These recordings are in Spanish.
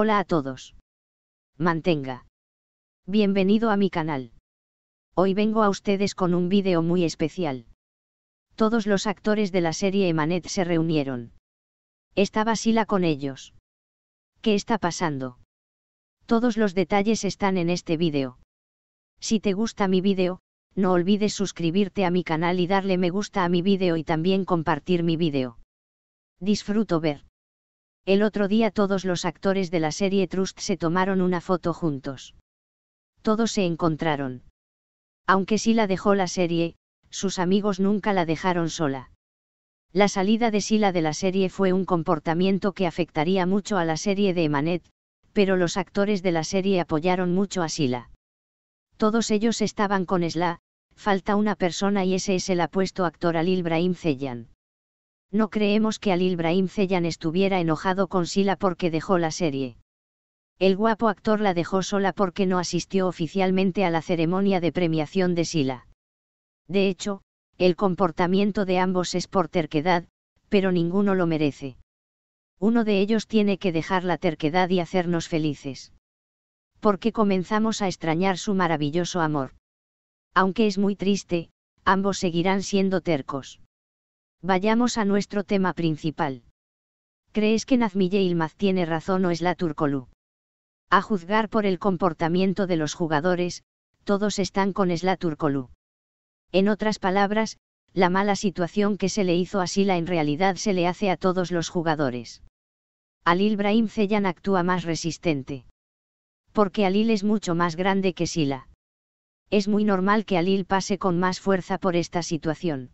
Hola a todos. Mantenga. Bienvenido a mi canal. Hoy vengo a ustedes con un vídeo muy especial. Todos los actores de la serie Emanet se reunieron. Estaba Sila con ellos. ¿Qué está pasando? Todos los detalles están en este vídeo. Si te gusta mi vídeo, no olvides suscribirte a mi canal y darle me gusta a mi vídeo y también compartir mi vídeo. Disfruto ver. El otro día todos los actores de la serie Trust se tomaron una foto juntos. Todos se encontraron. Aunque Sila dejó la serie, sus amigos nunca la dejaron sola. La salida de Sila de la serie fue un comportamiento que afectaría mucho a la serie de Emanet, pero los actores de la serie apoyaron mucho a Sila. Todos ellos estaban con Sla, falta una persona y ese es el apuesto actor Alil Brahim Zeyan. No creemos que Alil Ibrahim Ceyan estuviera enojado con Sila porque dejó la serie. El guapo actor la dejó sola porque no asistió oficialmente a la ceremonia de premiación de Sila. De hecho, el comportamiento de ambos es por terquedad, pero ninguno lo merece. Uno de ellos tiene que dejar la terquedad y hacernos felices. Porque comenzamos a extrañar su maravilloso amor. Aunque es muy triste, ambos seguirán siendo tercos. Vayamos a nuestro tema principal. ¿Crees que Nazmiye Ilmaz tiene razón o es la Turcolu? A juzgar por el comportamiento de los jugadores, todos están con Turcolu. En otras palabras, la mala situación que se le hizo a Sila en realidad se le hace a todos los jugadores. Alil Brahim Zeyan actúa más resistente. Porque Alil es mucho más grande que Sila. Es muy normal que Alil pase con más fuerza por esta situación.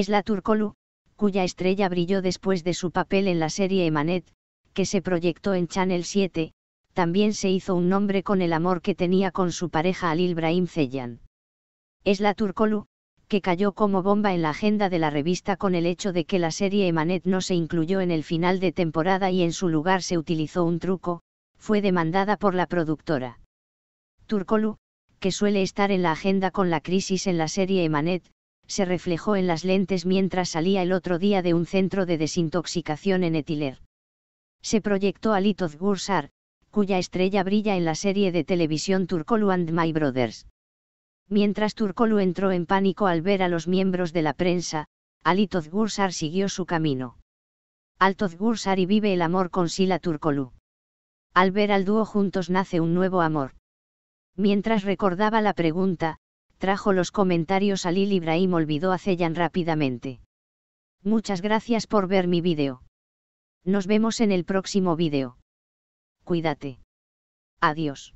Es la Turcolu, cuya estrella brilló después de su papel en la serie Emanet, que se proyectó en Channel 7, también se hizo un nombre con el amor que tenía con su pareja Alil Brahim Zeyan. Es la Turcolu, que cayó como bomba en la agenda de la revista con el hecho de que la serie Emanet no se incluyó en el final de temporada y en su lugar se utilizó un truco, fue demandada por la productora. Turcolu, que suele estar en la agenda con la crisis en la serie Emanet, se reflejó en las lentes mientras salía el otro día de un centro de desintoxicación en Etiler. Se proyectó a Litoz Gursar, cuya estrella brilla en la serie de televisión Turkolu and My Brothers. Mientras Turkolu entró en pánico al ver a los miembros de la prensa, Alitoz Gursar siguió su camino. Altoz Gursar y vive el amor con Sila Turkolu. Al ver al dúo juntos nace un nuevo amor. Mientras recordaba la pregunta, trajo los comentarios a y Ibrahim olvidó a Ceyan rápidamente. Muchas gracias por ver mi vídeo. Nos vemos en el próximo vídeo. Cuídate. Adiós.